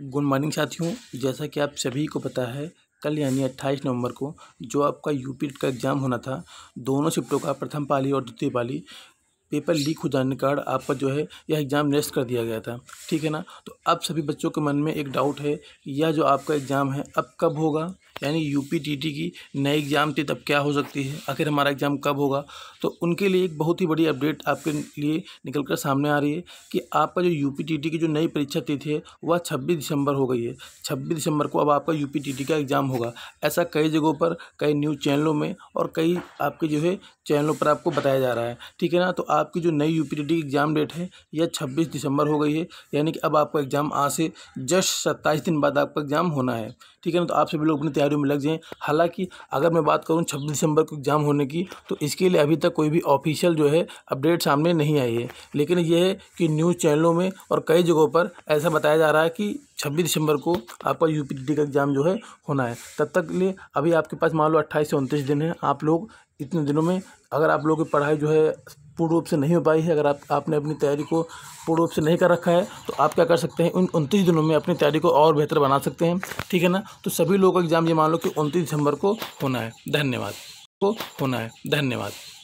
good morning साथियों जैसा कि आप सभी को पता है कल यानी 28 नवंबर को जो आपका यूपी का एग्ज़ाम होना था दोनों शिफ्टों का प्रथम पाली और द्वितीय पाली पेपर लीक हो जाने के कारण आपका जो है यह एग्ज़ाम निरस्त कर दिया गया था ठीक है ना तो अब सभी बच्चों के मन में एक डाउट है यह जो आपका एग्ज़ाम है अब कब होगा यानी यूपीटीटी की नई एग्ज़ाम थी तब क्या हो सकती है आखिर हमारा एग्ज़ाम कब होगा तो उनके लिए एक बहुत ही बड़ी अपडेट आपके लिए निकल कर सामने आ रही है कि आपका जो यूपीटीटी की जो नई परीक्षा तिथि है वह छब्बीस दिसंबर हो गई है छब्बीस दिसंबर को अब आपका यूपीटीटी का एग्ज़ाम होगा ऐसा कई जगहों पर कई न्यूज़ चैनलों में और कई आपके जो है चैनलों पर आपको बताया जा रहा है ठीक है ना तो आपकी जो नई यू यूपीटीटी एग्ज़ाम डेट है यह छब्बीस दिसंबर हो गई है यानी कि अब आपका एग्ज़ाम आज से जस्ट सत्ताईस दिन बाद आपका एग्ज़ाम होना है ठीक है ना तो आप सभी लोग अपनी तैयारियों में लग जाएँ हालाँकि अगर मैं बात करूँ छब्बीस दिसंबर को एग्ज़ाम होने की तो इसके लिए अभी तक कोई भी ऑफिशियल जो है अपडेट सामने नहीं आई है लेकिन यह है कि न्यूज़ चैनलों में और कई जगहों पर ऐसा बताया जा रहा है कि छब्बीस दिसंबर को आपका यू का एग्ज़ाम जो है होना है तब तक लिए अभी आपके पास मान लो अट्ठाईस से उनतीस दिन है आप लोग इतने दिनों में अगर आप लोगों की पढ़ाई जो है पूर्ण रूप से नहीं हो पाई है अगर आप आपने अपनी तैयारी को पूर्ण रूप से नहीं कर रखा है तो आप क्या कर सकते हैं उन उनतीस दिनों में अपनी तैयारी को और बेहतर बना सकते हैं ठीक है ना तो सभी लोगों का एग्ज़ाम ये मान लो कि उनतीस दिसंबर को होना है धन्यवाद को होना है धन्यवाद